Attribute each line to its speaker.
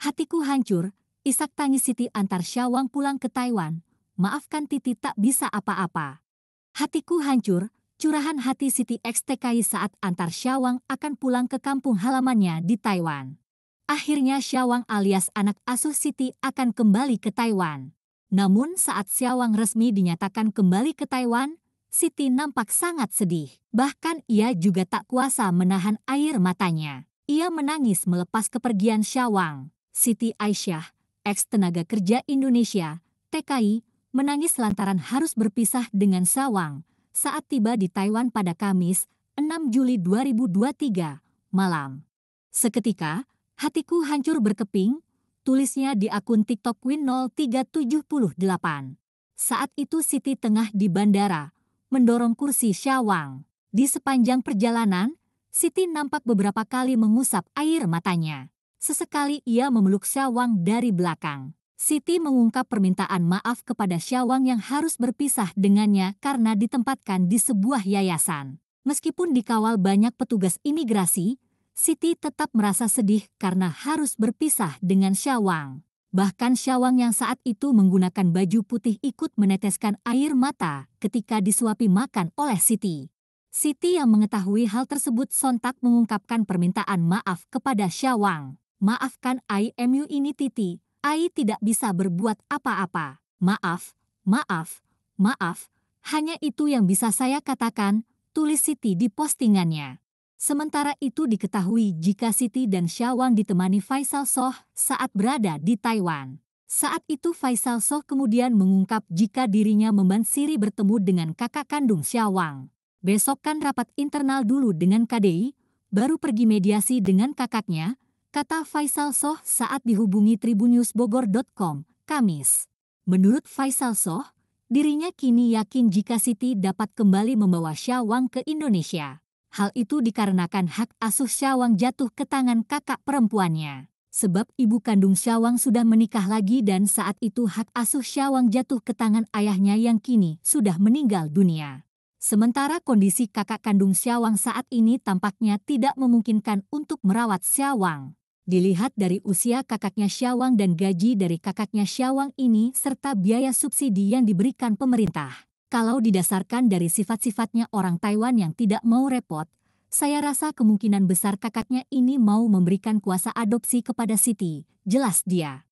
Speaker 1: Hatiku hancur, Isak tangis Siti antar Syawang pulang ke Taiwan. Maafkan Titi tak bisa apa-apa. Hatiku hancur, curahan hati Siti XTKI saat antar Syawang akan pulang ke kampung halamannya di Taiwan. Akhirnya Syawang alias anak asuh Siti akan kembali ke Taiwan. Namun saat Syawang resmi dinyatakan kembali ke Taiwan, Siti nampak sangat sedih. Bahkan ia juga tak kuasa menahan air matanya. Ia menangis melepas kepergian Syawang. Siti Aisyah, ex-tenaga kerja Indonesia, TKI, menangis lantaran harus berpisah dengan Sawang saat tiba di Taiwan pada Kamis 6 Juli 2023 malam. Seketika, hatiku hancur berkeping, tulisnya di akun TikTok Win 0378. Saat itu Siti tengah di bandara, mendorong kursi Syawang. Di sepanjang perjalanan, Siti nampak beberapa kali mengusap air matanya. Sesekali ia memeluk Syawang dari belakang. Siti mengungkap permintaan maaf kepada Syawang yang harus berpisah dengannya karena ditempatkan di sebuah yayasan. Meskipun dikawal banyak petugas imigrasi, Siti tetap merasa sedih karena harus berpisah dengan Syawang. Bahkan Syawang yang saat itu menggunakan baju putih ikut meneteskan air mata ketika disuapi makan oleh Siti. Siti yang mengetahui hal tersebut sontak mengungkapkan permintaan maaf kepada Syawang. Maafkan IMU ini Titi, Ai tidak bisa berbuat apa-apa. Maaf, maaf, maaf. Hanya itu yang bisa saya katakan, tulis Siti di postingannya. Sementara itu diketahui jika Siti dan Syawang ditemani Faisal Soh saat berada di Taiwan. Saat itu Faisal Soh kemudian mengungkap jika dirinya membansiri bertemu dengan kakak kandung Syawang. Besok kan rapat internal dulu dengan KDI, baru pergi mediasi dengan kakaknya, kata Faisal Soh saat dihubungi tribunnews.bogor.com, Kamis. Menurut Faisal Soh, dirinya kini yakin jika Siti dapat kembali membawa Syawang ke Indonesia. Hal itu dikarenakan hak asuh Syawang jatuh ke tangan kakak perempuannya. Sebab ibu kandung Syawang sudah menikah lagi dan saat itu hak asuh Syawang jatuh ke tangan ayahnya yang kini sudah meninggal dunia. Sementara kondisi kakak kandung Syawang saat ini tampaknya tidak memungkinkan untuk merawat Syawang dilihat dari usia kakaknya Syawang dan gaji dari kakaknya Syawang ini serta biaya subsidi yang diberikan pemerintah. Kalau didasarkan dari sifat-sifatnya orang Taiwan yang tidak mau repot, saya rasa kemungkinan besar kakaknya ini mau memberikan kuasa adopsi kepada Siti, jelas dia.